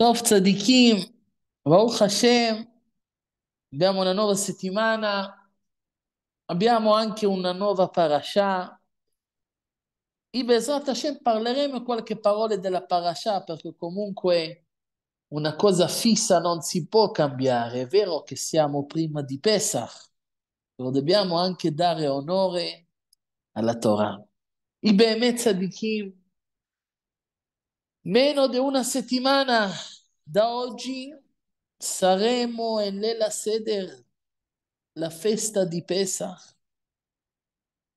Tov Tzadikim, Baruch Hashem, abbiamo una nuova settimana, abbiamo anche una nuova parasha. I Besrat Hashem parleremo qualche parola della parasha perché comunque una cosa fissa non si può cambiare. È vero che siamo prima di Pesach, però dobbiamo anche dare onore alla Torah. I Behemet Tzadikim, Meno di una settimana da oggi saremo in Lela Seder, la festa di Pesach.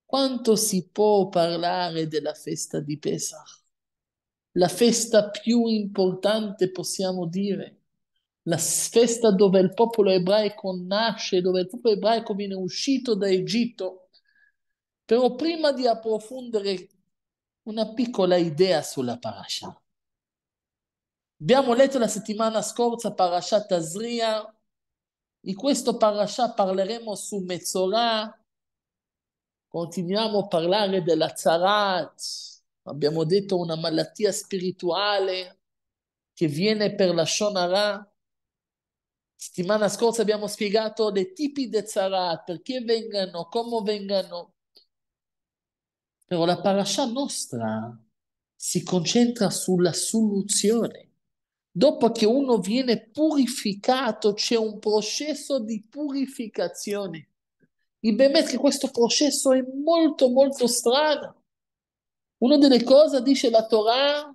Quanto si può parlare della festa di Pesach? La festa più importante, possiamo dire, la festa dove il popolo ebraico nasce, dove il popolo ebraico viene uscito da Egitto. Però prima di approfondire una piccola idea sulla parasha. Abbiamo letto la settimana scorsa Parashat Azria, in questo Parashat parleremo su Mezzorah, continuiamo a parlare della Tzarat, abbiamo detto una malattia spirituale che viene per la Shonara. Settimana scorsa abbiamo spiegato dei tipi di Tzarat, perché vengano, come vengano. Però la parasha nostra si concentra sulla soluzione. Dopo che uno viene purificato c'è un processo di purificazione. Il Bemet che questo processo è molto molto strano. Una delle cose dice la Torah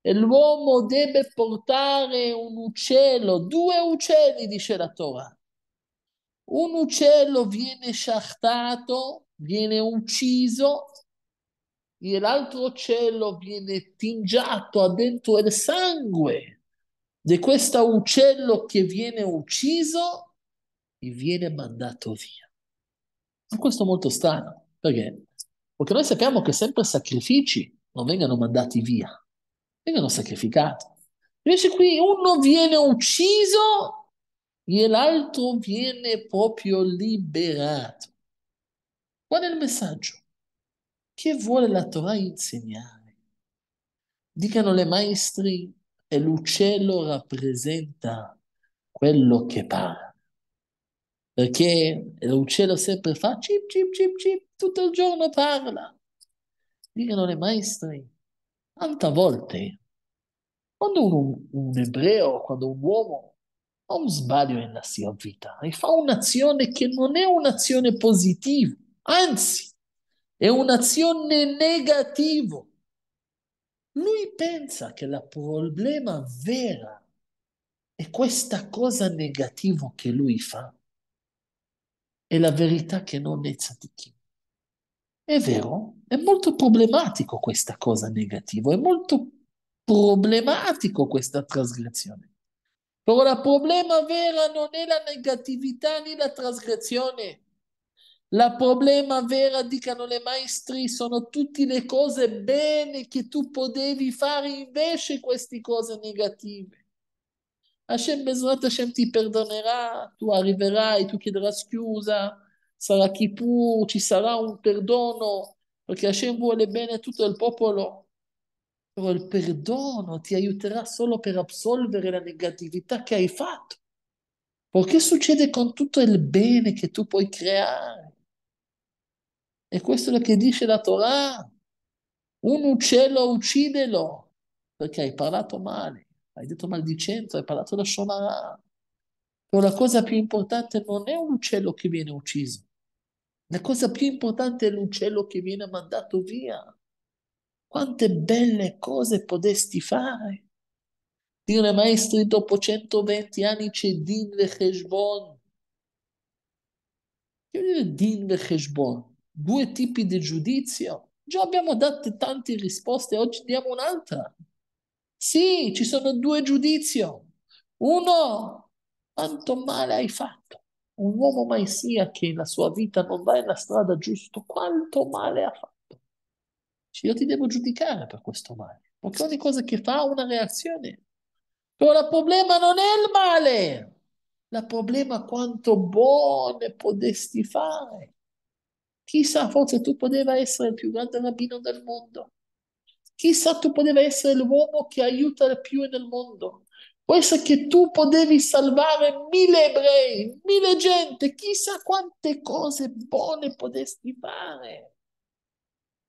è l'uomo deve portare un uccello, due uccelli, dice la Torah. Un uccello viene sciartato, viene ucciso, e l'altro uccello viene tingiato dentro il sangue di questo uccello che viene ucciso e viene mandato via. Ma questo è molto strano, perché? Perché noi sappiamo che sempre sacrifici non vengono mandati via, vengono sacrificati. Invece qui uno viene ucciso e l'altro viene proprio liberato. Qual è il messaggio? Che vuole la Torah insegnare? Dicano le maestri e l'uccello rappresenta quello che parla. Perché l'uccello sempre fa cip cip cip cip, tutto il giorno parla. Dicono le maestre, tante volte, quando un, un ebreo, quando un uomo ha un sbaglio nella sua vita e fa un'azione che non è un'azione positiva, anzi, è un'azione negativa. Lui pensa che il problema vero è questa cosa negativa che lui fa. È la verità che non è tzadikim. È vero, è molto problematico questa cosa negativa, è molto problematico questa trasgressione. Però il problema vero non è la negatività né la trasgressione, la problema vera, dicano le maestri, sono tutte le cose bene che tu potevi fare invece queste cose negative. Hashem Bezrat Hashem ti perdonerà, tu arriverai, tu chiederai scusa, sarà chi Kippur, ci sarà un perdono, perché Hashem vuole bene a tutto il popolo. Però il perdono ti aiuterà solo per absolvere la negatività che hai fatto. Perché succede con tutto il bene che tu puoi creare? E questo è che dice la Torah. Un uccello uccidelo, perché hai parlato male, hai detto maldicenza, hai parlato da Shonara. Però la cosa più importante non è un uccello che viene ucciso. La cosa più importante è l'uccello che viene mandato via. Quante belle cose potesti fare. Dire maestri, dopo 120 anni c'è Din Vecheshbon. Che vuol dire Din Vecheshbon? due tipi di giudizio. Già abbiamo dato tante risposte, oggi diamo un'altra. Sì, ci sono due giudizi. Uno, quanto male hai fatto. Un uomo mai sia che la sua vita non va nella strada giusta, quanto male ha fatto. io ti devo giudicare per questo male, perché ogni cosa che fa ha una reazione. Però il problema non è il male, il problema è quanto buone potresti fare. Chissà, forse tu poteva essere il più grande rabbino del mondo. Chissà, tu poteva essere l'uomo che aiuta di più nel mondo. Può essere che tu potevi salvare mille ebrei, mille gente, chissà quante cose buone potesti fare.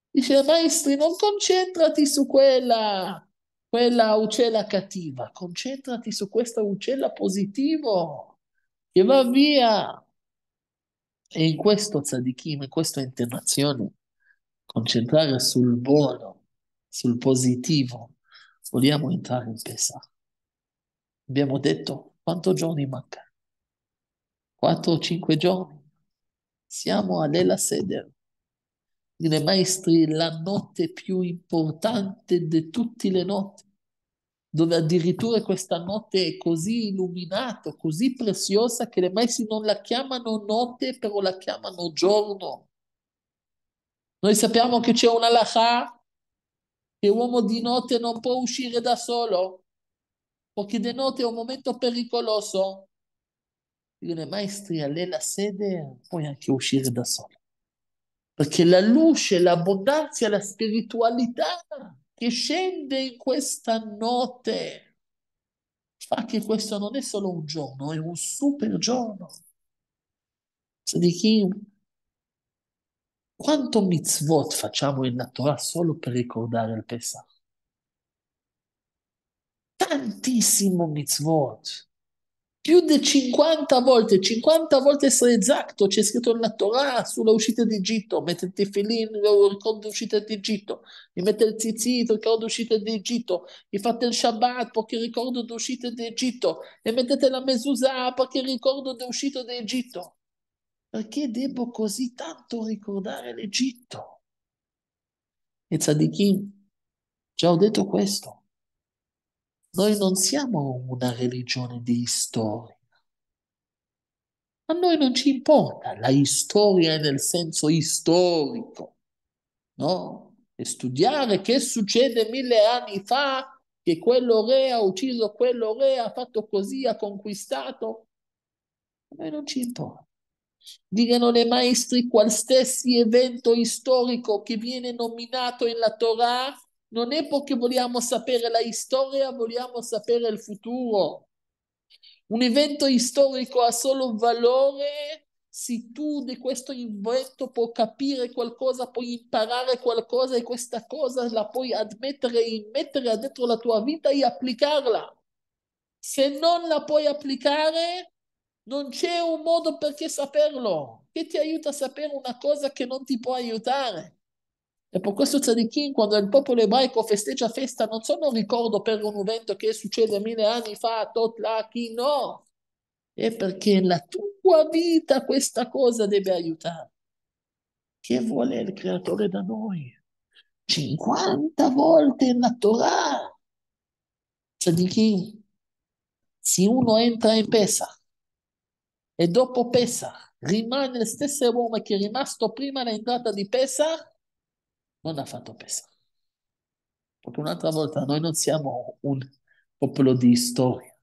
Dice, maestri, non concentrati su quella, quella uccella cattiva, concentrati su questa uccella positiva che va via e in questo tzadikim, in questa internazione, concentrare sul buono, sul positivo, vogliamo entrare in Pesach. Abbiamo detto quanto giorni manca? 4 o 5 giorni. Siamo a Lela Seder. I maestri, la notte più importante di tutte le notti dove addirittura questa notte è così illuminata, così preziosa che le maestre non la chiamano notte, però la chiamano giorno. Noi sappiamo che c'è una lacha che l'uomo di notte non può uscire da solo, perché di notte è un momento pericoloso. Dicono ai maestri, a lei la sede puoi anche uscire da solo, perché la luce, l'abbondanza, la spiritualità che scende in questa notte fa che questo non è solo un giorno, è un super giorno. Cioè, di chi? Quanto mitzvot facciamo in Natura solo per ricordare il Pesach? Tantissimo mitzvot più di 50 volte, 50 volte essere esatto, c'è scritto nella Torah sulla uscita d'Egitto, mette il tefillin, ricordo l'uscita d'Egitto, mi mette il tzitzit, ricordo l'uscita d'Egitto, mi fate il Shabbat perché ricordo l'uscita d'Egitto, e mettete la mezuzah perché ricordo l'uscita d'Egitto. Perché devo così tanto ricordare l'Egitto? E Tzadikim, già ho detto questo. Noi non siamo una religione di storia. A noi non ci importa la storia nel senso storico, no? E studiare che succede mille anni fa, che quello re ha ucciso quello re, ha fatto così, ha conquistato. A noi non ci importa. Dicono le maestri qualsiasi evento storico che viene nominato in la Torah non è perché vogliamo sapere la storia, vogliamo sapere il futuro. Un evento storico ha solo valore se tu di questo evento puoi capire qualcosa, puoi imparare qualcosa e questa cosa la puoi ammettere e mettere dentro la tua vita e applicarla. Se non la puoi applicare, non c'è un modo perché saperlo. Che ti aiuta a sapere una cosa che non ti può aiutare? E per questo Tzadikin, quando il popolo ebraico festeggia festa, non sono un ricordo per un evento che succede mille anni fa, tot la chi no, è perché la tua vita questa cosa deve aiutare. Che vuole il creatore da noi? 50 volte la Torah. Tzadikin, se uno entra in Pesach e dopo Pesach rimane il stesso uomo che è rimasto prima l'entrata di Pesach, non ha fatto pesare. Perché un'altra volta, noi non siamo un popolo di storia.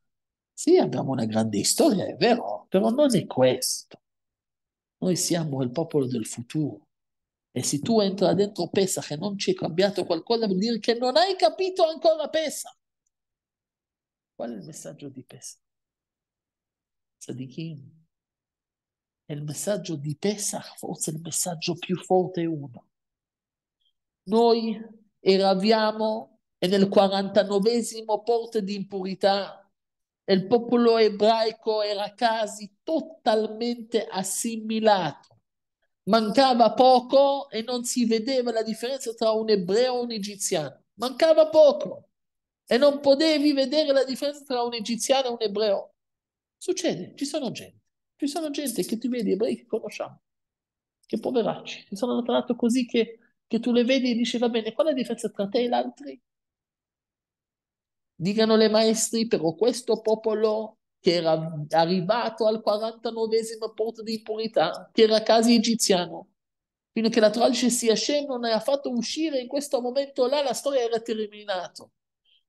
Sì, abbiamo una grande storia, è vero, però non è questo. Noi siamo il popolo del futuro. E se tu entra dentro Pesach e non ci c'è cambiato qualcosa, vuol dire che non hai capito ancora Pesach. Qual è il messaggio di Pesach? È Il messaggio di Pesach, forse il messaggio più forte è uno noi eravamo nel 49 porto di impurità e il popolo ebraico era quasi totalmente assimilato. Mancava poco e non si vedeva la differenza tra un ebreo e un egiziano. Mancava poco e non potevi vedere la differenza tra un egiziano e un ebreo. Succede, ci sono gente, ci sono gente che tu vedi ebrei che conosciamo, che poveracci, che sono trattato così che che tu le vedi e dici va bene, qual è la differenza tra te e gli altri? Dicano le maestri, però questo popolo che era arrivato al 49esimo porto di impurità, che era quasi egiziano, fino a che la Torah si Hashem non ha fatto uscire in questo momento là, la storia era terminata.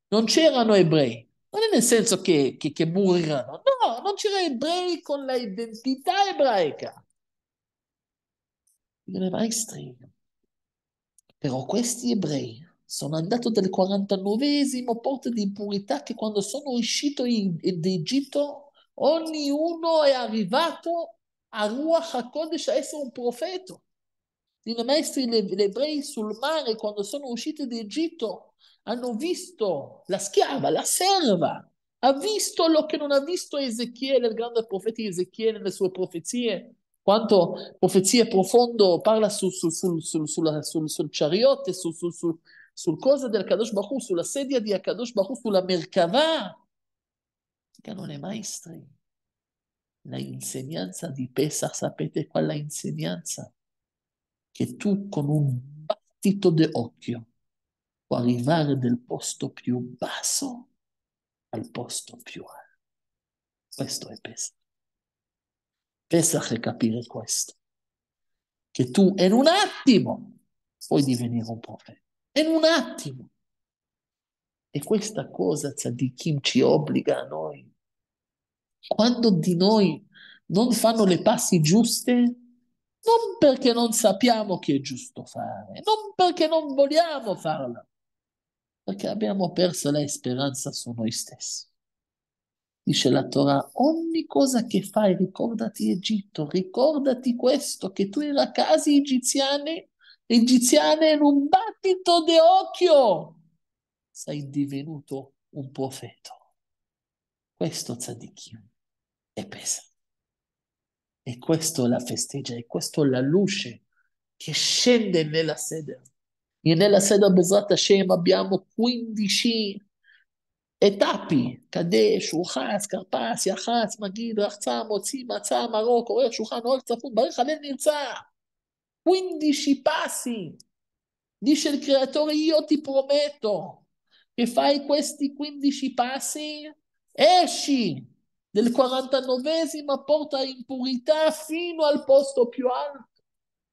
Non c'erano ebrei, non è nel senso che, che, che moriranno, no, non c'erano ebrei con l'identità ebraica. Dicono i maestri, però questi ebrei sono andati dal 49esimo porto di impurità che quando sono uscito d'Egitto ognuno è arrivato a Ruach HaKodesh a essere un profeta. I maestri gli ebrei sul mare quando sono usciti d'Egitto hanno visto la schiava, la serva, ha visto lo che non ha visto Ezechiele, il grande profeta Ezechiele nelle sue profezie quanto profezie profondo parla sul, sul, sul, sulla, sul, sul chariot, sul, sul, sul, sul cosa del Kadosh Baruch, sulla sedia di Kadosh Baruch, sulla Merkava, le maestri. La insegnanza di Pesach, sapete qual è l'insegnanza? Che tu con un battito d'occhio puoi arrivare dal posto più basso al posto più alto. Questo è Pesach. Pesach è capire questo, che tu in un attimo puoi divenire un profeta, eh. in un attimo. E questa cosa di Tzadikim ci obbliga a noi. Quando di noi non fanno le passi giuste, non perché non sappiamo che è giusto fare, non perché non vogliamo farla, perché abbiamo perso la speranza su noi stessi. Dice la Torah, ogni cosa che fai ricordati Egitto, ricordati questo, che tu eri era casa egiziane, egiziane in un battito di occhio sei divenuto un profeta. Questo tzadikim è pesante. E questo la festeggia, e questo la luce che scende nella sede. E nella sede Besrat Hashem abbiamo 15 אתאפי, קדש, שולחץ, כרפס, יחץ, מגיד, רחצה, מוציא, מצה, מרוק, עורך, שולחן, עול, צפון, ברך, הלל, נרצה. Quindi ci passi, dice il creatore, io ti prometto che fai questi 15 passi, esci del 49esima porta impurità fino al posto più alto.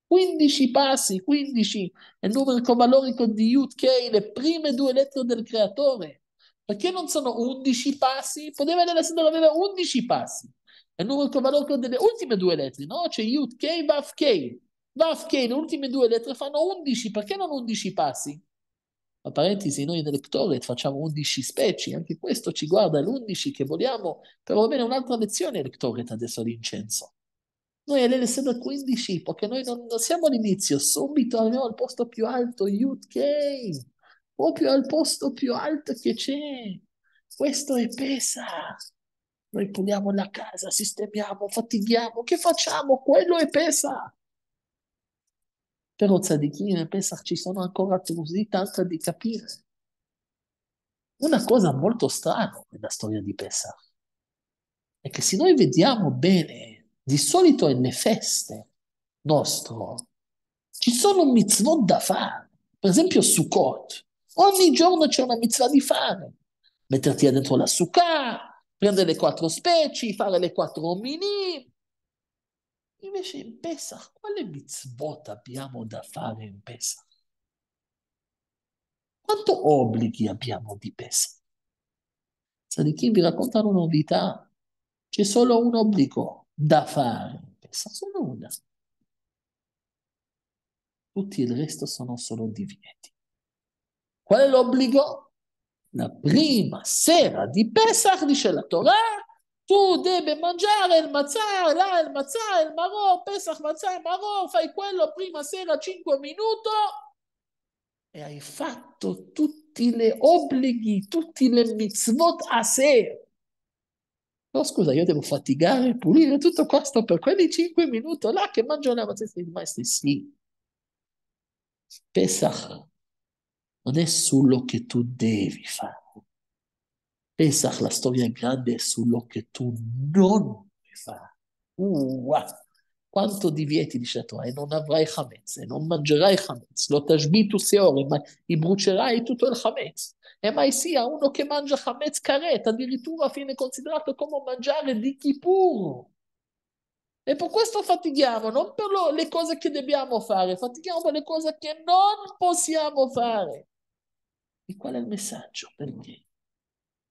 15 passi, 15 è il numero valorico di Yud K, le prime due lettere del creatore. Perché non sono 11 passi? Poteva essere la sindola aveva 11 passi. È l'unico valore delle ultime due lettere, no? C'è Yud K, Vav K. Vav K, le ultime due lettere fanno 11, perché non 11 passi? Tra parentesi, noi nell'Ectoret facciamo 11 specie, anche questo ci guarda l'11 che vogliamo, perlomeno un'altra lezione Ectoret adesso all'incenso. Noi all'LSD 15, perché noi non, siamo all'inizio, subito arriviamo al posto più alto, Yud K proprio al posto più alto che c'è. Questo è pesa. Noi puliamo la casa, sistemiamo, fatighiamo, che facciamo? Quello è pesa. Però tzadikim e Pesach ci sono ancora così tanto di capire. Una cosa molto strana nella storia di Pesach è che se noi vediamo bene, di solito nelle feste nostre ci sono mitzvot da fare. Per esempio Sukkot. Ogni giorno c'è una mitzvah di fare. Metterti dentro la succa, prendere le quattro specie, fare le quattro omini. Invece in Pesach, quale mitzvot abbiamo da fare in Pesach? Quanto obblighi abbiamo di Pesach? Sadichim vi racconta una novità. C'è solo un obbligo da fare in Pesach, solo una. tutti il resto sono solo divieti. Qual è l'obbligo? La prima sera di Pesach dice la Torah, tu devi mangiare il mazzar, là il mazzar, il marò, Pesach mazzar, il marò, fai quello prima sera 5 minuti e hai fatto tutti gli obblighi, tutti le mitzvot a sé. No, scusa, io devo faticare, pulire tutto questo per quelli 5 minuti là che mangio la mazzà, ma sì, Pesach non è sullo che tu devi fare. Pesach, la storia grande, è sullo che tu non devi fare. Uh, quanto divieti dice la Torah, e non avrai Hametz, e non mangerai Hametz, lo tashbitu seore, ma e brucerai tutto il Hametz. E mai sia uno che mangia Hametz caret, addirittura viene considerato come mangiare di Kippur. E per questo fatichiamo, non per le cose che dobbiamo fare, fatichiamo per le cose che non possiamo fare. E qual è il messaggio? Perché?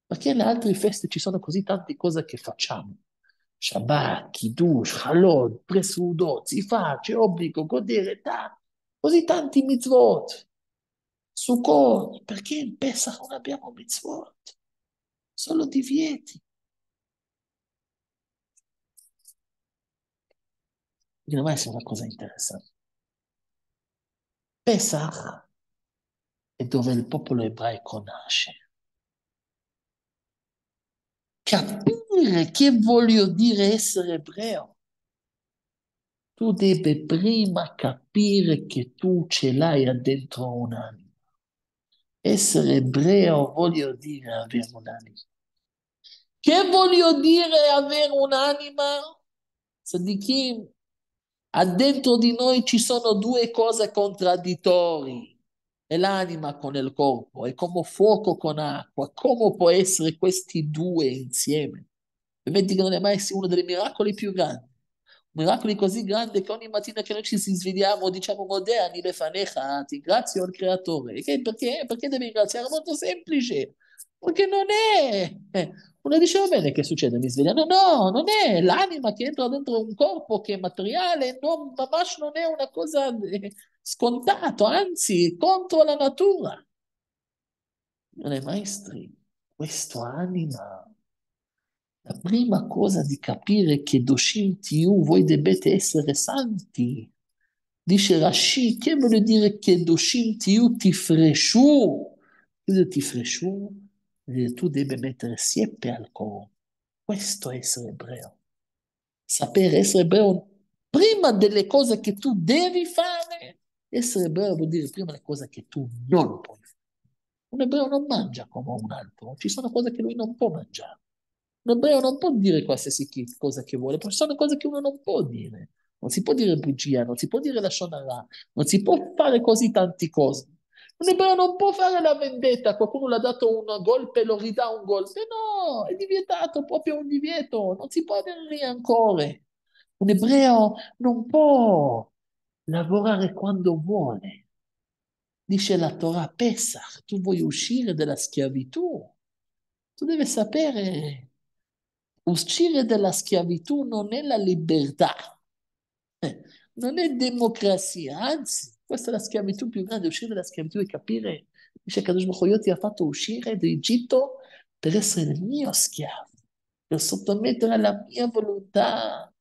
Perché le altre feste ci sono così tante cose che facciamo. Shabbat, Kiddush, Halod, Presudot, Zifar, c'è obbligo, godere, ta, così tanti mitzvot. Sukkot, perché in Pesach non abbiamo mitzvot? Solo divieti. Quindi ormai è una cosa interessante. Pesach e dove il popolo ebraico nasce. Capire che voglio dire essere ebreo. Tu devi prima capire che tu ce l'hai dentro un'anima. Essere ebreo voglio dire avere un'anima. Che voglio dire avere un'anima? Sadichim, dentro di noi ci sono due cose contraddittorie e l'anima con il corpo, è come fuoco con acqua, come può essere questi due insieme? Ovviamente non è mai uno dei miracoli più grandi, miracoli così grandi che ogni mattina che noi ci svegliamo diciamo moderni, le fanecha, ti ringrazio il creatore, perché? perché? Perché devi ringraziare? È molto semplice, perché non è... Uno diceva bene che succede, mi svegliano. No, non è l'anima che entra dentro un corpo che è materiale, non, mamash non è una cosa eh, scontata, anzi, contro la natura. Non è maestri, questo anima. La prima cosa di capire che Doshim Tiu voi debete essere santi. Dice Rashi, che vuol dire che Doshim Tiu ti freshu? Cosa ti freshu? Eh, tu debba mettere siepe al coro. Questo è essere ebreo. Sapere essere ebreo prima delle cose che tu devi fare. Essere ebreo vuol dire prima le cose che tu non puoi fare. Un ebreo non mangia come un altro, ci sono cose che lui non può mangiare. Un ebreo non può dire qualsiasi cosa che vuole, ci sono cose che uno non può dire. Non si può dire bugia, non si può dire la shonara, non si può fare così tante cose. Libero non può fare la vendetta, qualcuno l'ha dato un golpe, lo ridà un golpe. No, è divietato, proprio un divieto, non si può avere ancora. Un ebreo non può lavorare quando vuole. Dice la Torah Pesach, tu vuoi uscire dalla schiavitù. Tu devi sapere, uscire dalla schiavitù non è la libertà, eh, non è democrazia, anzi, questa è la schiavitù più grande, uscire dalla schiavitù e capire dice Kadosh Baruch ti ha fatto uscire d'Egitto per essere il mio schiavo, per sottomettere alla mia volontà,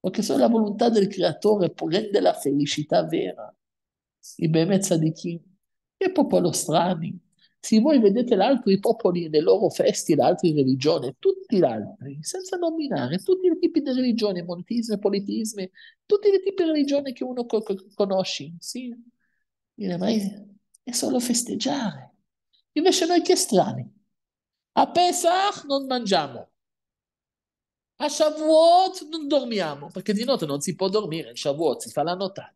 perché solo la volontà del creatore può rendere la felicità vera. I di chi, che popolo strani, se voi vedete gli altri popoli, le loro feste, le altre religioni, tutti gli altri, senza nominare, tutti i tipi di religioni, montismo, politismo, tutti i tipi di religioni che uno co- conosce, sì? Dire, ma è solo festeggiare. Invece noi che strani. A Pesach non mangiamo. A Shavuot non dormiamo, perché di notte non si può dormire, in Shavuot si fa la nottata.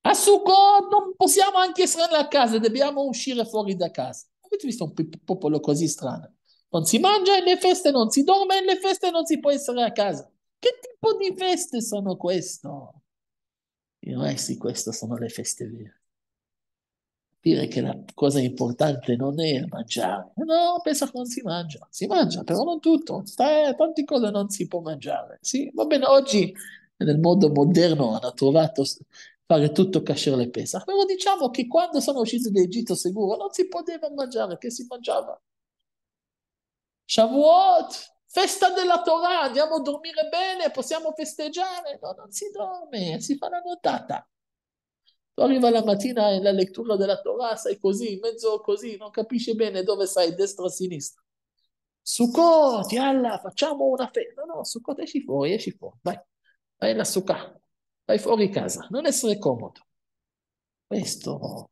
A Sukkot non possiamo anche stare a casa, dobbiamo uscire fuori da casa. Avete visto un popolo così strano? Non si mangia e le feste non si dorme e le feste non si può essere a casa. Che tipo di feste sono queste? Io eh sì, queste sono le feste vere. Dire che la cosa importante non è mangiare. No, penso che non si mangia. Si mangia, però non tutto. tante cose non si può mangiare. Sì, va bene, oggi nel mondo moderno hanno trovato fare tutto kasher le pesa. però diciamo che quando sono usciti dall'Egitto sicuro non si poteva mangiare, che si mangiava? Shavuot, festa della Torah, andiamo a dormire bene, possiamo festeggiare, no, non si dorme, si fa la nottata. Tu arriva la mattina e la lettura della Torah, sai così, mezzo così, non capisci bene dove sei, destra o sinistra. Sukkot, yalla, facciamo una festa. No, no, Sukkot, esci fuori, esci fuori, vai, vai la Sukkah vai fuori casa, non essere comodo. Questo,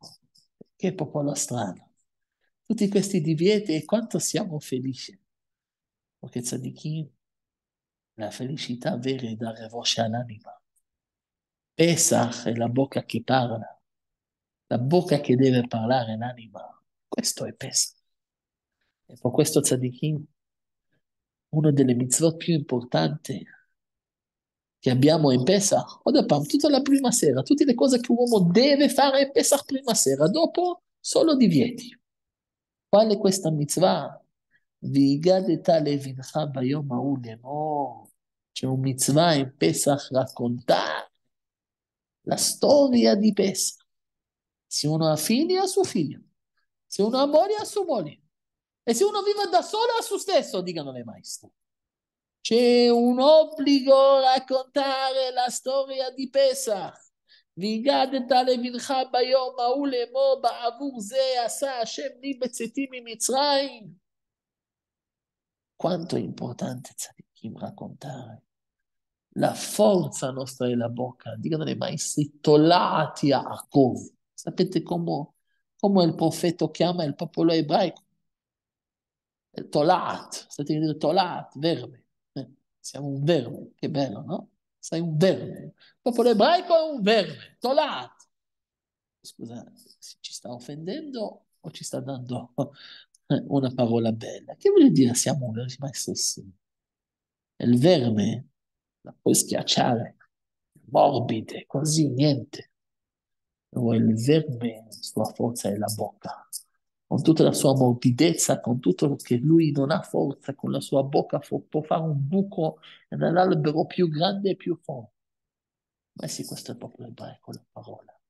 che popolo strano. Tutti questi divieti e quanto siamo felici. Perché tzadikim, la felicità vera è dare voce all'anima. Pesach è la bocca che parla, la bocca che deve parlare l'anima. Questo è Pesach. E per questo tzadikim, una delle mitzvot più importanti che abbiamo in Pesach, Odapam, tutta la prima sera, tutte le cose che un uomo deve fare in Pesach prima sera, dopo solo divieti. Qual è questa mitzvah? C'è un mitzvah in Pesach raccontare la storia di Pesach. Se uno ha figli, a suo figlio. Se uno ha moglie, a suo moglie. E se uno vive da solo, a su stesso, dicono le maestre. C'è un obbligo a raccontare la storia di Pesach. והגדת לבנך ביום ההוא לאמור בעבור זה עשה השם לי בצאתי ממצרים. Quanto è importante, tzadikim, raccontare la forza nostra della bocca. Dicano dei maestri, tolati a Akov. Sapete come, come il profeta chiama il popolo ebraico? Il tolat, state dire tolat, verme. Siamo un verme, che bello, no? Sei un verme. Il popolo ebraico è un verme, tolato. Scusa, ci sta offendendo o ci sta dando una parola bella? Che vuol dire siamo un verme? Ma stessi. Il verme la puoi schiacciare, morbide, così, niente. Il verme, la sua forza è la bocca con tutta la sua morbidezza, con tutto che lui non ha forza, con la sua bocca può fare un buco nell'albero più grande e più forte. Ma sì, questo è il popolo ebraico, la parola.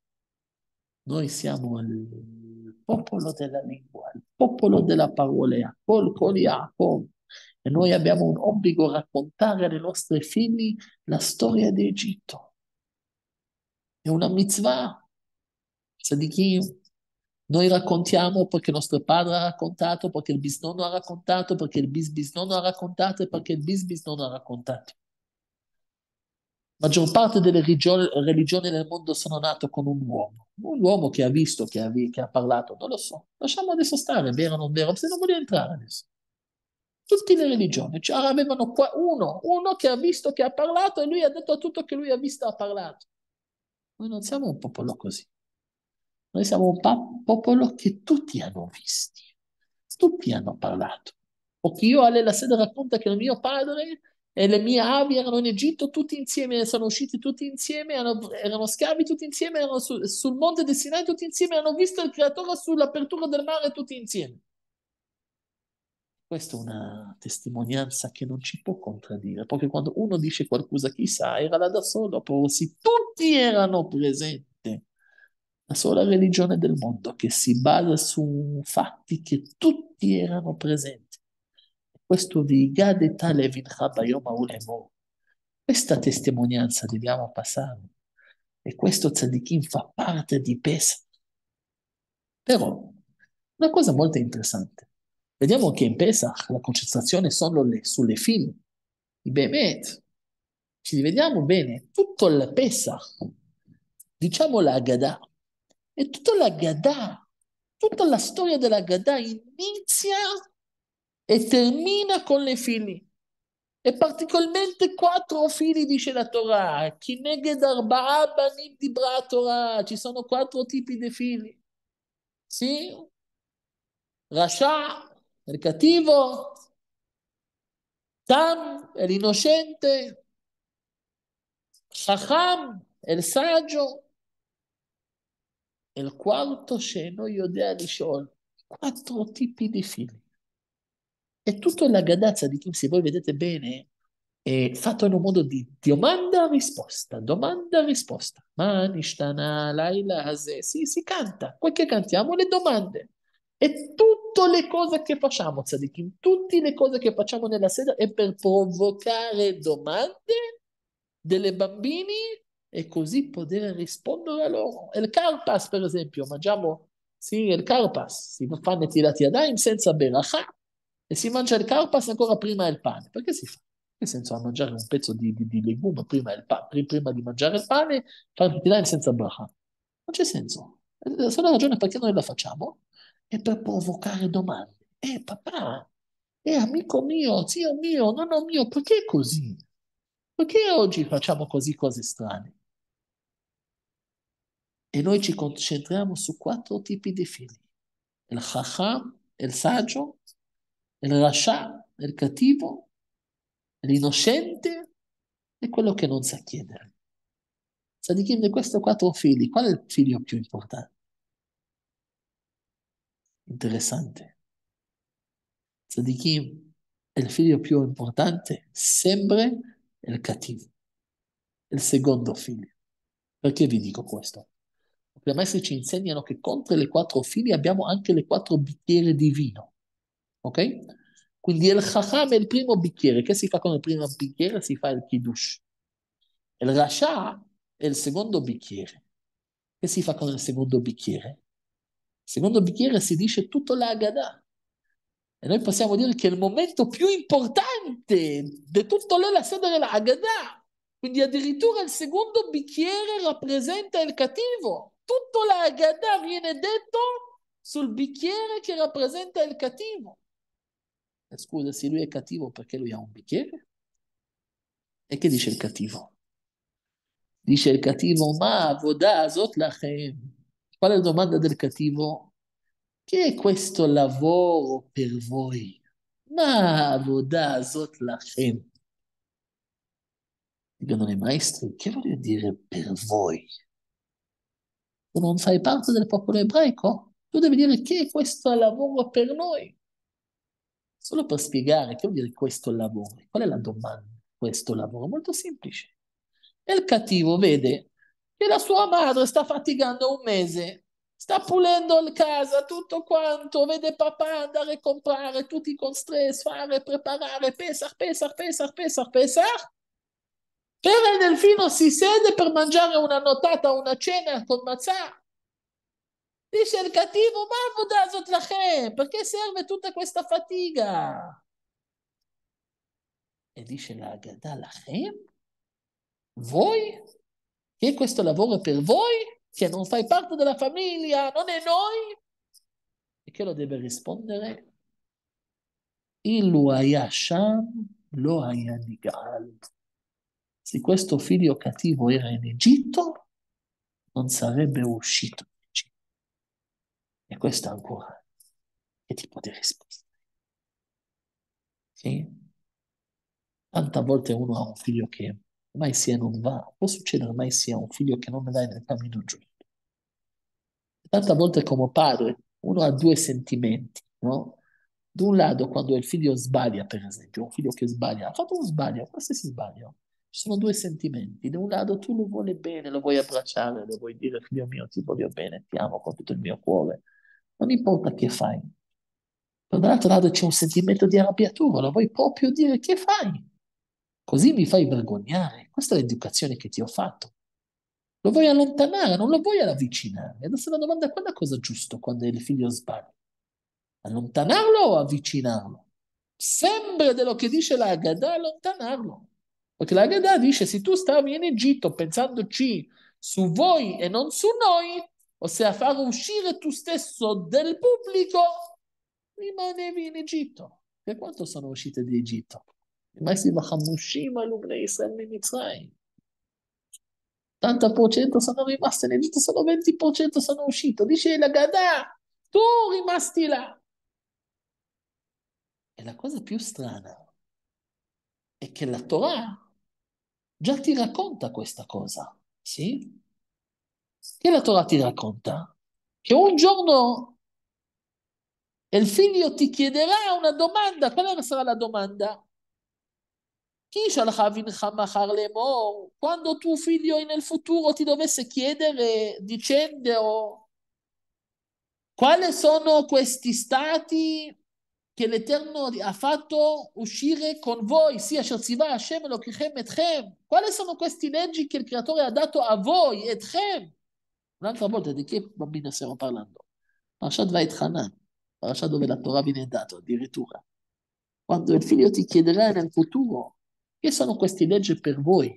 Noi siamo il popolo della lingua, il popolo della parola, col col E noi abbiamo un obbligo a raccontare ai nostri figli la storia d'Egitto. È una mitzvah. Sa di chi? Noi raccontiamo perché nostro padre ha raccontato, perché il bisnonno ha raccontato, perché il bisbisnonno ha raccontato e perché il bisbisnonno ha raccontato. La maggior parte delle religioni, religioni nel mondo sono nate con un uomo, un uomo che ha visto, che ha, che ha parlato, non lo so. Lasciamo adesso stare, vero o non vero, se non voglio entrare adesso. Tutte le religioni cioè, avevano qua uno, uno che ha visto, che ha parlato e lui ha detto tutto che lui ha visto, ha parlato. Noi non siamo un popolo così. Noi siamo un popolo che tutti hanno visti, tutti hanno parlato. O che io alle la sede racconta che il mio padre e le mie avi erano in Egitto tutti insieme, sono usciti tutti insieme, erano, erano schiavi tutti insieme, erano su, sul monte di Sinai tutti insieme, hanno visto il creatore sull'apertura del mare tutti insieme. Questa è una testimonianza che non ci può contraddire, perché quando uno dice qualcosa, chissà, era là da solo, però sì, tutti erano presenti, la sola religione del mondo che si basa su fatti che tutti erano presenti. Questo vigadeta levincha bayom ha'ulemor. Questa testimonianza dobbiamo passare e questo tzadikim fa parte di Pesach. Però, una cosa molto interessante, vediamo che in Pesach la concentrazione sono le, sulle file, i Behemet. Ci rivediamo bene, tutto il Pesach, diciamo la Haggadah, e tutta la Gadà, tutta la storia della Gadà inizia e termina con le figlie. E particolarmente quattro figli, dice la Torah. Ci sono quattro tipi di figli. Sì? Rasha, il cattivo, Tam, l'innocente, Shacham, il saggio, אל quarto שאינו di לשאול. Quattro tipi di figli. E tutta la gadazza di Kim, se voi vedete bene, è fatta in un modo di domanda-risposta, domanda-risposta. Ma nishtana, laila, se, si, si canta, quel che cantiamo le domande. E tutte le cose che facciamo, tzadikim, tutte le cose che facciamo nella sera è per provocare domande delle bambini e così poter rispondere a loro. Il Carpas, per esempio, mangiamo sì, il Carpas, si fanno i tirati a daim senza beracha e si mangia il Carpas ancora prima del pane. Perché si fa? Che senso ha mangiare un pezzo di, di, di legume prima, pa- prima, di mangiare il pane, fare netilaim senza beracha? Non c'è senso. Eh, la sola ragione perché noi la facciamo è per provocare domande. Eh papà, eh amico mio, zio mio, nonno mio, perché così? Perché oggi facciamo così cose strane? E noi ci concentriamo su quattro tipi di figli. Il chacham, il saggio, il rasha, il cattivo, l'innocente e quello che non sa chiedere. Sadikim, di questi quattro figli, qual è il figlio più importante? Interessante. Sadikim, il figlio più importante sempre è il cattivo, il secondo figlio. Perché vi dico questo? le maestre ci insegnano che contro le quattro fili abbiamo anche le quattro bicchiere di vino. Ok? Quindi il Chacham è il primo bicchiere. Che si fa con il primo bicchiere? Si fa il Kiddush. Il Rasha è il secondo bicchiere. Che si fa con il secondo bicchiere? Il secondo bicchiere si dice tutto l'Agada. E noi possiamo dire che è il momento più importante di tutto l'Ela Seder è l'Agada. Quindi addirittura il secondo bicchiere rappresenta il cattivo tutto l'agadà viene detto sul bicchiere che rappresenta il cattivo. E eh, scusa, se lui è cattivo perché lui ha un bicchiere? E che dice il cattivo? Dice il cattivo, ma vodazot lachem. Qual è la domanda del cattivo? Che è questo lavoro per voi? Ma vodazot lachem. Dicono i maestri, che voglio dire per voi? tu non fai parte del popolo ebraico, tu devi dire che questo lavoro per noi. Solo per spiegare che vuol dire questo lavoro, qual è la domanda questo lavoro? è Molto semplice. E il cattivo vede che la sua madre sta faticando un mese, sta pulendo il casa, tutto quanto, vede papà andare a comprare tutti con stress, fare, preparare, pesar, pesar, pesar, pesar, pesar per il delfino si sede per mangiare una nottata una cena con mazzà. Dice il cattivo, ma Vodazot Lachem, perché serve tutta questa fatica? E dice la Gadda Lachem, voi? Che questo lavoro è per voi? Che non fai parte della famiglia, non è noi? E che lo deve rispondere? Il lo haya sham, lo haya nigal. Se questo figlio cattivo era in Egitto, non sarebbe uscito Egitto. E questo ancora che tipo di risposta? Sì? Tante volte uno ha un figlio che mai sia non va, può succedere mai sia un figlio che non va nel cammino giusto. Tante volte come padre uno ha due sentimenti, no? Da un lato quando il figlio sbaglia, per esempio, un figlio che sbaglia, ha fatto uno sbaglio, si sbaglio, sono due sentimenti. Da un lato tu lo vuoi bene, lo vuoi abbracciare, lo vuoi dire, figlio mio, ti voglio bene, ti amo con tutto il mio cuore. Non importa che fai. Però dall'altro lato c'è un sentimento di arrabbiatura, lo vuoi proprio dire che fai. Così mi fai vergognare. Questa è l'educazione che ti ho fatto. Lo vuoi allontanare, non lo vuoi avvicinare. Adesso la domanda è quando è cosa giusta quando il figlio sbaglia? Allontanarlo o avvicinarlo? Sempre dello che dice la Haggadah allontanarlo. Perché la Gadda dice, se tu stavi in Egitto pensandoci su voi e non su noi, ossia far uscire tu stesso del pubblico, rimanevi in Egitto. E quanto sono uscite di Egitto? Tanta per cento sono rimaste in Egitto, solo 20% sono uscito. Dice la Gadda, tu rimasti là. E la cosa più strana è che la Torah già ti racconta questa cosa, sì? Che la Torah ti racconta? Che un giorno il figlio ti chiederà una domanda, qual sarà la domanda? Chi Quando tuo figlio nel futuro ti dovesse chiedere dicendo quali sono questi stati che l'Eterno ha fatto uscire con voi, sia Sherziva Hashem Elokichem etchem. Quali sono queste leggi che il Creatore ha dato a voi, etchem? Un'altra volta, di che bambina stiamo parlando? Parashat Vaitchanan, parashat dove la Torah viene data addirittura. Quando il figlio ti chiederà nel futuro, che sono queste leggi per voi?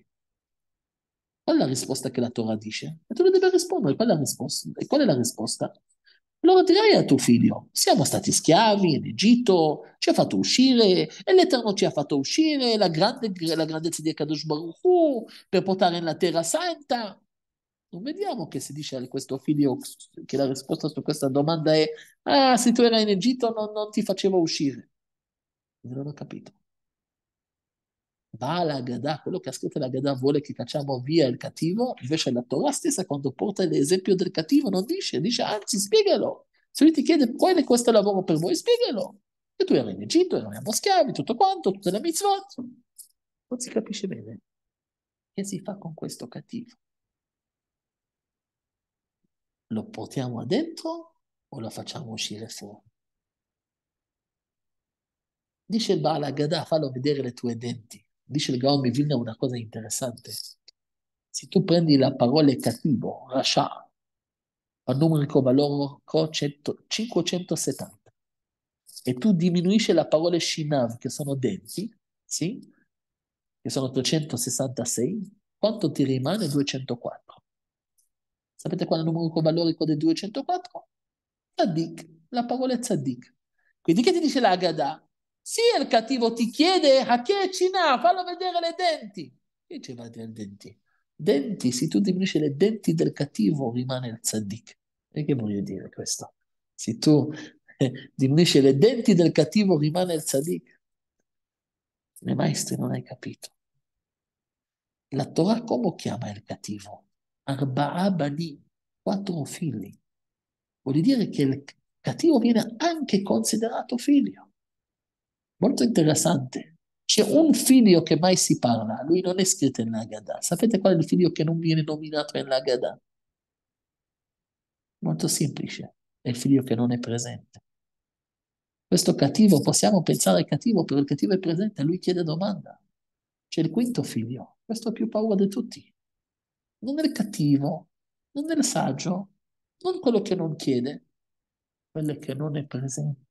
Qual è la risposta che la Torah dice? E tu devi rispondere, qual è la risposta? E qual è la risposta? Loro diranno a tuo figlio, siamo stati schiavi in Egitto, ci ha fatto uscire, e l'Eterno ci ha fatto uscire, la, grande, la grandezza di Akadosh Baruch Hu, per portare nella terra santa. Non vediamo che si dice a questo figlio che la risposta su questa domanda è, ah, se tu eri in Egitto non, non ti facevo uscire. Non ho capito. Baal Agadah, quello che ha scritto la l'Agadah vuole che cacciamo via il cattivo, invece la Torah stessa quando porta l'esempio del cattivo non dice, dice anzi spiegalo. Se lui ti chiede qual è questo lavoro per voi, spiegalo. E tu eri in Egitto, eravamo schiavi, tutto quanto, tutte le mitzvot. Non si capisce bene che si fa con questo cattivo. Lo portiamo dentro o lo facciamo uscire fuori? Dice il Baal Agadah, fallo vedere le tue denti dice il Gaon Vilna una cosa interessante. Se tu prendi la parola cattivo, Rasha, a numerico valore 570, e tu diminuisci la parola Shinav, che sono denti, sì? che sono 366, quanto ti rimane 204? Sapete qual è il numero valorico del 204? Tzaddik, la parola tzaddik. Quindi che ti dice la Agada? Sì, il cattivo ti chiede a che cina, fallo vedere le denti. Che ci va a dire denti? Denti, se tu diminuisci le denti del cattivo rimane il tzaddik. E che voglio dire questo? Se tu eh, diminuisci le denti del cattivo rimane il tzaddik. Le maestri non hai capito. La Torah come chiama il cattivo? Arba'a quattro figli. Vuol dire che il cattivo viene anche considerato figlio molto interessante. C'è un figlio che mai si parla, lui non è scritto in nell'Agada. Sapete qual è il figlio che non viene nominato in nell'Agada? Molto semplice, è il figlio che non è presente. Questo cattivo, possiamo pensare cattivo, però il cattivo è presente, lui chiede domanda. C'è il quinto figlio, questo ha più paura di tutti. Non è il cattivo, non è il saggio, non quello che non chiede, quello che non è presente.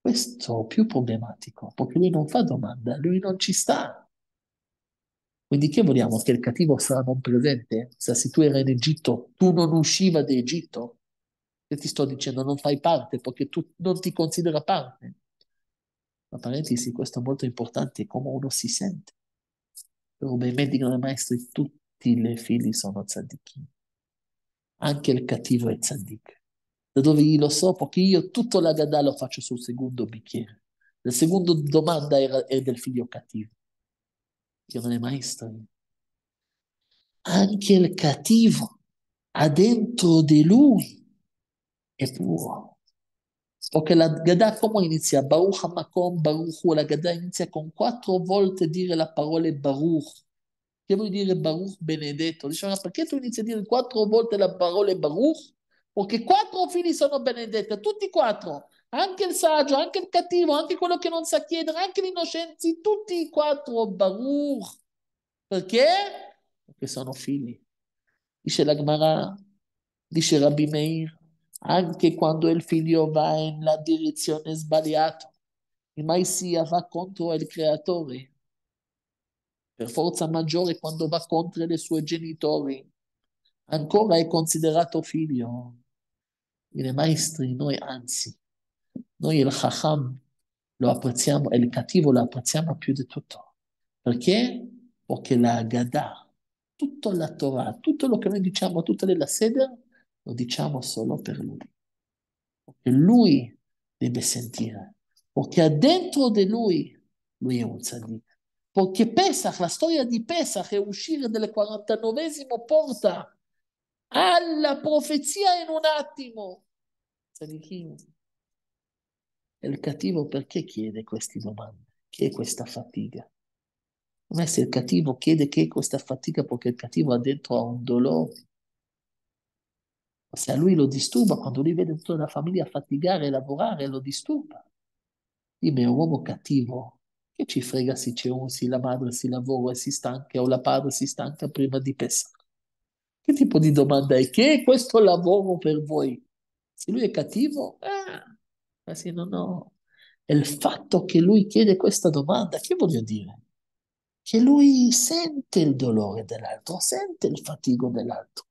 Questo è più problematico, perché lui non fa domanda, lui non ci sta. Quindi che vogliamo? Che il cattivo sarà non presente? Se sì, tu eri in Egitto, tu non usciva da Egitto? E ti sto dicendo, non fai parte, perché tu non ti considera parte. Ma parentesi, questo è molto importante, come uno si sente. Come dicono i maestri, tutti i figli sono tzaddichi. Anche il cattivo è tzaddik da dove io so, perché io tutto la gadà lo faccio sul secondo bicchiere. La seconda domanda è, era del figlio cattivo. che non è mai stato. Anche il cattivo ha dentro di lui è puro. Perché la Gadda come inizia? Baruch Hamakom, Baruch la Gadda inizia con quattro volte dire la parola Baruch. Che vuol dire Baruch benedetto? Diciamo, perché tu inizi a dire quattro volte la parola Baruch? Perché quattro figli sono benedetti, tutti e quattro, anche il saggio, anche il cattivo, anche quello che non sa chiedere, anche gli innocenti, tutti e quattro Baruch. Perché? Perché sono figli. Dice la Gemara, dice Rabbi Meir, anche quando il figlio va nella direzione sbagliata e mai si va contro il creatore, per forza maggiore quando va contro i suoi genitori, ancora è considerato figlio. I maestri, noi anzi, noi il Chacham lo apprezziamo e il cattivo lo apprezziamo più di tutto. Perché? Perché la Haggadah, tutta la Torah, tutto quello che noi diciamo, tutta la Seder, lo diciamo solo per lui. Perché lui deve sentire, perché dentro di lui, lui è un tzaddik. Perché Pesach, la storia di Pesach è uscire dalla 49esima porta alla profezia in un attimo. E il cattivo perché chiede queste domande? Che è questa fatica? Come se il cattivo chiede che è questa fatica perché il cattivo ha dentro un dolore, se a lui lo disturba, quando lui vede tutta la famiglia faticare e lavorare, lo disturba. Dimmi, è un uomo cattivo, che ci frega se c'è uno, se la madre si lavora e si stanca o la padre si stanca prima di pesare? Che tipo di domanda è? Che è questo lavoro per voi? Se lui è cattivo, ah, ma se no, no. È il fatto che lui chiede questa domanda, che voglio dire? Che lui sente il dolore dell'altro, sente il fatico dell'altro.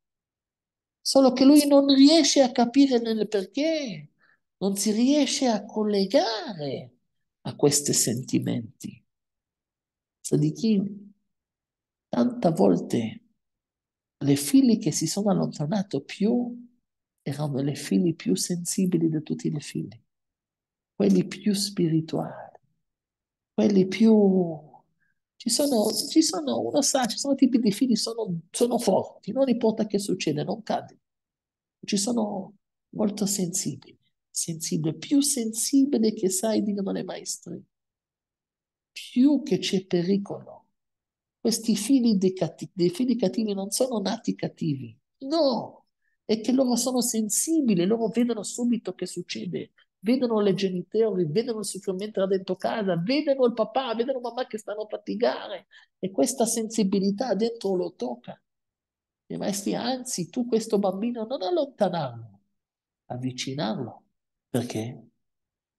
Solo che lui non riesce a capire nel perché, non si riesce a collegare a questi sentimenti. Sadichim, tante volte le fili che si sono allontanate più erano le fili più sensibili di tutti i figli, quelli più spirituali, quelli più... Ci sono, ci sono, uno sa, ci sono tipi di figli, sono, sono forti, non importa che succede, non cade. Ci sono molto sensibili, sensibili, più sensibili che sai, dicono le maestre, più che c'è pericolo, questi figli, dei, catti- dei figli cattivi non sono nati cattivi, no, è che loro sono sensibili, loro vedono subito che succede, vedono le genitori, vedono il sofferimento dentro casa, vedono il papà, vedono mamma che stanno a faticare e questa sensibilità dentro lo tocca. I maestri, anzi, tu questo bambino non allontanarlo, avvicinarlo. Perché?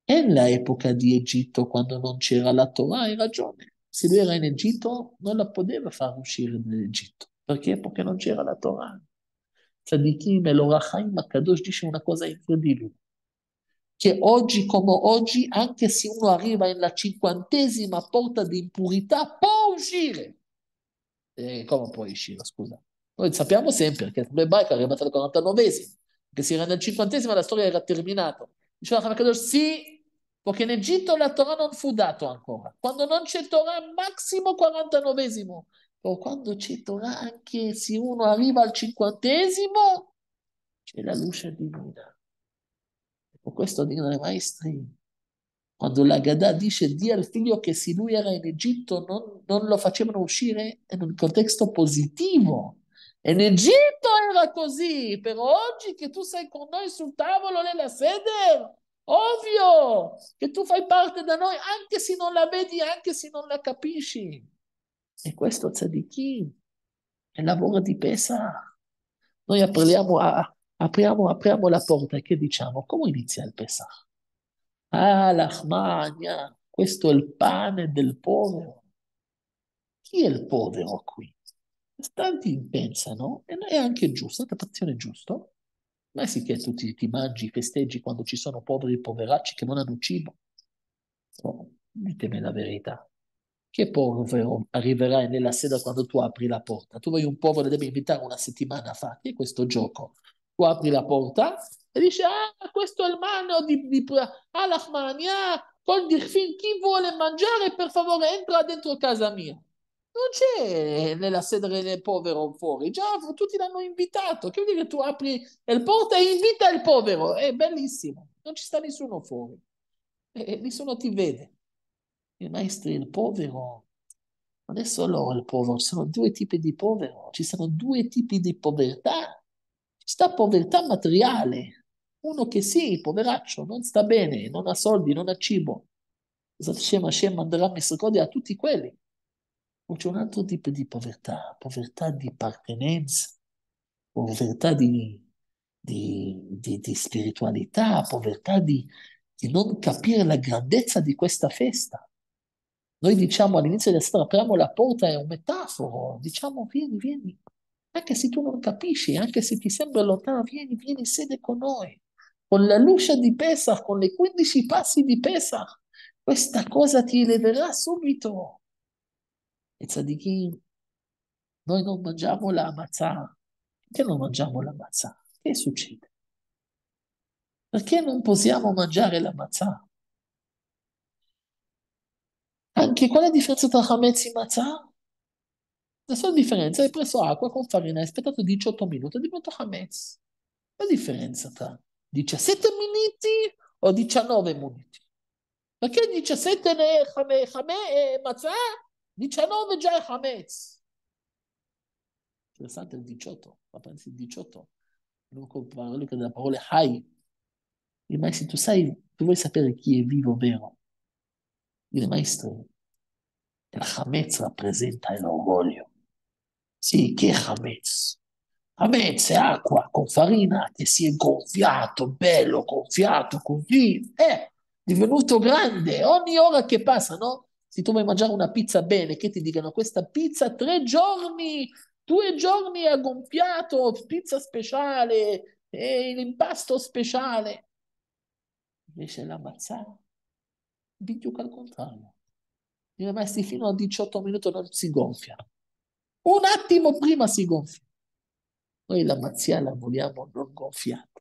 È l'epoca di Egitto, quando non c'era la Torah, hai ragione se lui era in Egitto non la poteva far uscire dall'Egitto. Perché? Perché non c'era la Torah. Tzadikim e l'Orachaim Kadosh dice una cosa incredibile, che oggi come oggi, anche se uno arriva nella cinquantesima porta di impurità, può uscire. E come può uscire, scusa? Noi sappiamo sempre che il problema è arrivato al 49esimo, che se era nel cinquantesimo la storia era terminata. Diceva Kadosh, sì, perché in Egitto la Torah non fu data ancora. Quando non c'è Torah, massimo 49esimo. Però quando c'è Torah, anche se uno arriva al cinquantesimo, c'è la luce divina. Per questo dicono i maestri, quando la Gadà dice di al figlio che se lui era in Egitto non, non, lo facevano uscire in un contesto positivo. In Egitto era così, però oggi che tu sei con noi sul tavolo nella seder, Ovvio che tu fai parte da noi anche se non la vedi, anche se non la capisci. E questo di chi? è lavoro di pesa. Noi apriamo, apriamo, apriamo la porta e che diciamo? Come inizia il Pesach? Ah, l'achmania, questo è il pane del povero. Chi è il povero qui? Tanti pensano, e è anche giusto, la tentazione è giusto, ma sì che tu ti, ti mangi, festeggi quando ci sono poveri poveracci che non hanno cibo. No, oh, ditemi la verità. Che povero arriverai nella sera quando tu apri la porta? Tu vuoi un povero, devi invitare una settimana fa. Che è questo gioco? Tu apri la porta e dici, ah, questo è il mano di, di Alachmania, ah, ah col dirfin, chi vuole mangiare per favore entra dentro casa mia non c'è nella sede del povero fuori, già tutti l'hanno invitato, che vuol dire che tu apri il porta e invita il povero, è bellissimo, non ci sta nessuno fuori, e, nessuno ti vede. Il maestro, il povero, non è solo il povero, ci sono due tipi di povero, ci sono due tipi di povertà, ci sta povertà materiale, uno che sì, poveraccio, non sta bene, non ha soldi, non ha cibo. Hashem, Hashem manderà misericordia a tutti quelli c'è un altro tipo di povertà, povertà di appartenenza, povertà di, di, di, di spiritualità, povertà di, non capire la grandezza di questa festa. Noi diciamo all'inizio della strappiamo apriamo la porta, è un metaforo, diciamo vieni, vieni, anche se tu non capisci, anche se ti sembra lontano, vieni, vieni, sede con noi, con la luce di Pesach, con le 15 passi di Pesach, questa cosa ti eleverà subito e tzadikim, noi non mangiamo la mazzà. Perché non mangiamo la mazzà? Che succede? Perché non possiamo mangiare la mazzà? Anche qual è la differenza tra Hametz e mazzà? La sola differenza è preso acqua con farina, hai aspettato 18 minuti, è diventato Hametz. La differenza tra 17 minuti o 19 minuti? Perché 17 è Hametz e mazzà 19 già è Hametz. Interessante il 18, ma pensi il 18. Non comparare con la parola Hai. Il maestro, tu sai, tu vuoi sapere chi è vivo vero. Il maestro, il Hametz rappresenta l'orgoglio. Sì, che è Hametz? Hametz è acqua con farina che si è gonfiato, bello, gonfiato così. eh, divenuto grande ogni ora che passa, no? se tu vuoi mangiare una pizza bene, che ti dicano questa pizza tre giorni, due giorni a gonfiato, pizza speciale, e l'impasto speciale. Invece la mazzara vi gioca al contrario. Li avresti fino a 18 minuti non si gonfia. Un attimo prima si gonfia. Noi la mazzia la vogliamo non gonfiata.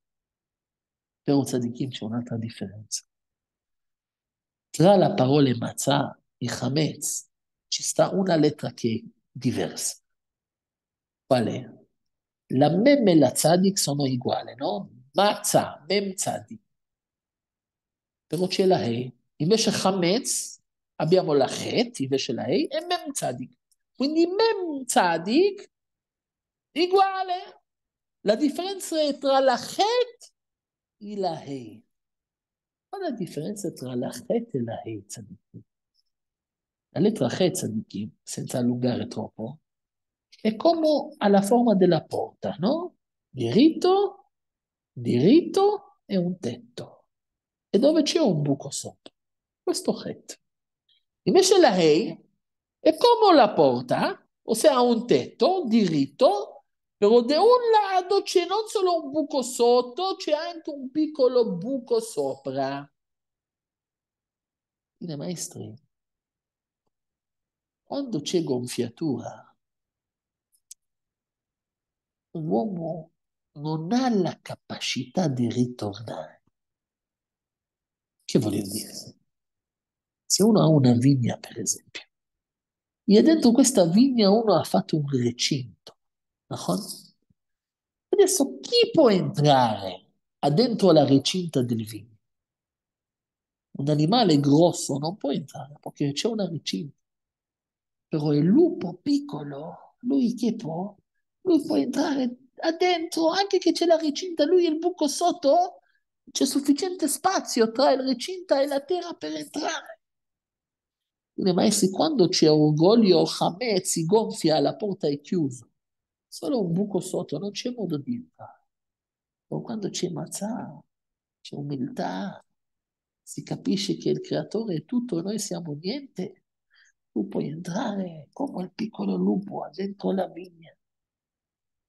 Per un tzadikim c'è un'altra differenza. Tra la parola mazzà in Ichametz, ci sta una lettera che è diversa. Qual è? La mem e la tzadik sono uguali, no? Mazza, mem tzadik. Però c'è la hei. Invece chametz abbiamo la het, invece la hei, e mem tzadik. Quindi mem tzadik uguale. La differenza è tra la het e la hei. Qual è la differenza tra la het e la hei tzadikim? lettra He tzadikim, senza allungare troppo, è come alla forma della porta, no? Diritto, diritto e un tetto. E dove c'è un buco sotto? Questo Het. Invece la Hei è come la porta, eh? ossia un tetto diritto, però da un lato c'è non solo un buco sotto, c'è anche un piccolo buco sopra. Quindi maestri, quando c'è gonfiatura, l'uomo non ha la capacità di ritornare. Che vuol dire? Se uno ha una vigna, per esempio, e dentro questa vigna uno ha fatto un recinto, adesso chi può entrare dentro la recinta del vigno? Un animale grosso non può entrare perché c'è una recinta però il lupo piccolo, lui che può, lui può entrare dentro, anche che c'è la recinta, lui il buco sotto, c'è sufficiente spazio tra il recinta e la terra per entrare. Quindi maestri, quando c'è orgoglio, Hamed si gonfia, la porta è chiusa, solo un buco sotto, non c'è modo di entrare. Ma quando c'è mazzà, c'è umiltà, si capisce che il creatore è tutto, noi siamo niente tu puoi entrare come il piccolo lupo dentro la vigna.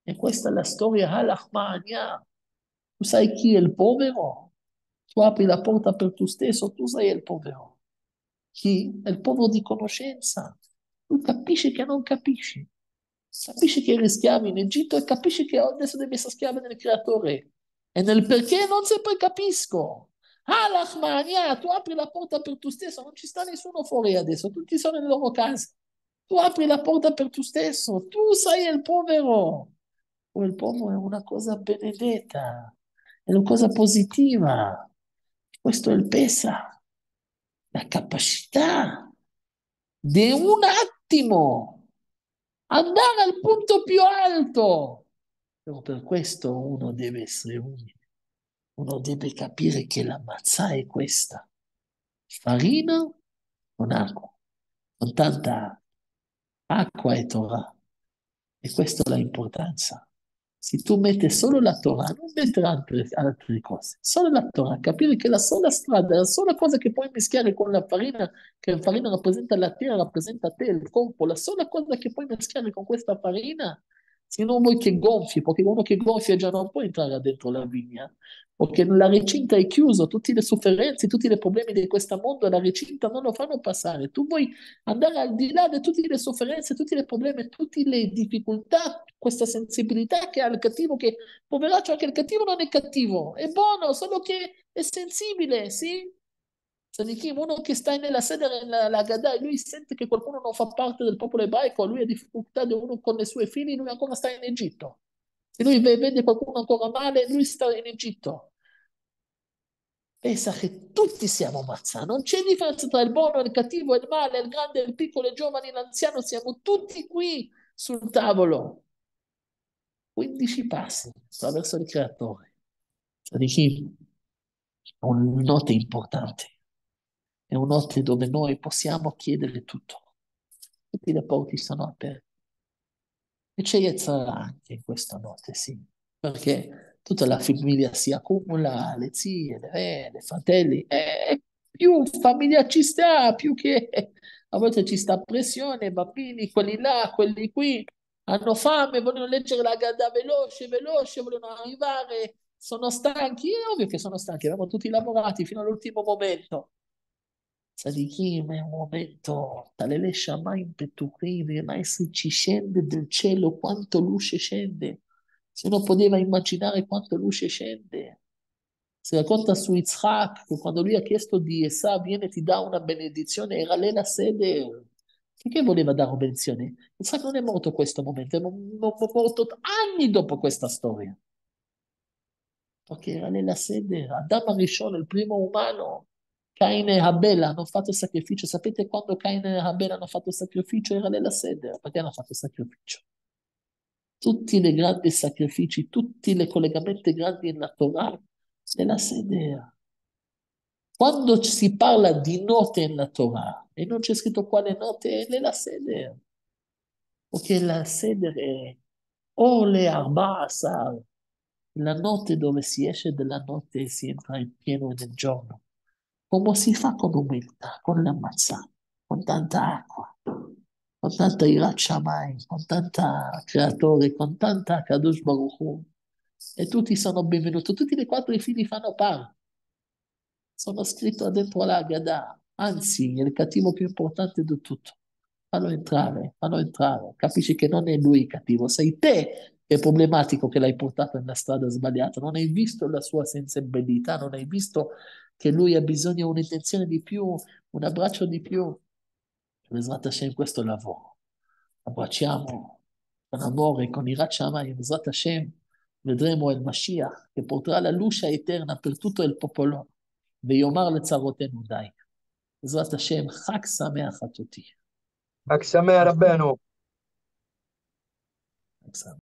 E questa è la storia halachmania. Tu sai chi è il povero? Tu apri la porta per tu stesso, tu sei il povero. Chi è il povero di conoscenza? Tu capisci che non capisci. Capisci che eri schiavo in Egitto e capisci che adesso devi essere schiavo nel creatore. E nel perché non sempre capisco. Allah Maria, tu apri la porta per tu stesso, non ci sta nessuno fuori adesso, tutti sono nelle loro case. Tu apri la porta per tu stesso, tu sei il povero. Oh, il povero è una cosa benedetta, è una cosa positiva. Questo è il pesa, la capacità di un attimo andare al punto più alto. Però per questo uno deve essere umile uno deve capire che la mazza è questa. Farina con acqua, con tanta acqua e Torah. E questa è l'importanza. Se tu metti solo la Torah, non metti altre, altre, cose, solo la Torah, capire che la sola strada, la sola cosa che puoi mischiare con la farina, che la farina rappresenta la terra, rappresenta te, il corpo, la sola cosa che puoi mischiare con questa farina in un uomo che gonfia, perché uno che gonfia già non può entrare dentro la vigna, perché la recinta è chiusa, tutte le sofferenze, tutti i problemi di questo mondo, la recinta non lo fanno passare. Tu vuoi andare al di là di tutte le sofferenze, tutti i problemi, tutte le difficoltà, questa sensibilità che ha il cattivo, che poveraccio, anche il cattivo non è cattivo, è buono, solo che è sensibile, sì? tzadikim, uno che sta nella sede nella Gadda e lui sente che qualcuno non fa parte del popolo ebraico, lui ha difficoltà di uno con le sue figli, lui ancora sta in Egitto. Se lui vede qualcuno ancora male, lui sta in Egitto. Pensa che tutti siamo mazzà, non c'è differenza tra il buono, il cattivo, il male, il grande, il piccolo, il giovane, l'anziano, siamo tutti qui sul tavolo. 15 passi attraverso il creatore. Tzadikim, una nota importante è un dove noi possiamo chiedere tutto. Tutti i rapporti sono aperti. E c'è Yetzirah anche in questa notte, sì, perché tutta la famiglia si accumula, le zie, le re, i fratelli, e più famiglia ci sta, più che a volte ci sta pressione, bambini, quelli là, quelli qui, hanno fame, vogliono leggere la gada veloce, veloce, vogliono arrivare, sono stanchi, è ovvio che sono stanchi, abbiamo tutti lavorati fino all'ultimo momento. Sadichim cioè, è un momento, tale Leshama in Pettuchim, ma se ci scende del cielo quanto luce scende, se non poteva immaginare quanto luce scende. Si racconta su Yitzhak che quando lui ha chiesto di Esa, viene ti dà una benedizione, era lei la sede. Perché voleva dare una benedizione? Yitzhak non è morto in questo momento, è morto anni dopo questa storia. Perché era lei la sede, Adam Rishon, il primo umano, Cain e Abel hanno fatto sacrificio. Sapete quando Cain e Abel hanno fatto sacrificio? Era nella sede. Perché hanno fatto sacrificio? Tutti i grandi sacrifici, tutti i collegamenti grandi in Torah, nella sede. Quando si parla di notte nella Torah, e non c'è scritto quale notte, è nella sede. Perché la sede è o le arba asar, la notte dove si esce dalla notte e si entra in pieno del giorno come si fa con l'umiltà, con le ammazzate, con tanta acqua, con tanto Iracciamai, con tanta creatore, con tanta Kadosh Baruch E tutti sono benvenuti, tutti e quattro i figli fanno parte. Sono scritto dentro la Gada, anzi è il cattivo più importante di tutto. Fanno entrare, fanno entrare, capisci che non è lui il cattivo, sei te è problematico che l'hai portato nella strada sbagliata, non hai visto la sua sensibilità, non hai visto che lui ha bisogno di un'intenzione di più, un abbraccio di più. Besrat Hashem, questo lavoro. Abbracciamo con amore, con Irat Shammai, Besrat Hashem, vedremo il Mashiach che porterà la luce eterna per tutto il popolo. ויאמר לצרותינו די. בעזרת השם, חג שמח חטאותי. חג שמח רבנו. חג שמח.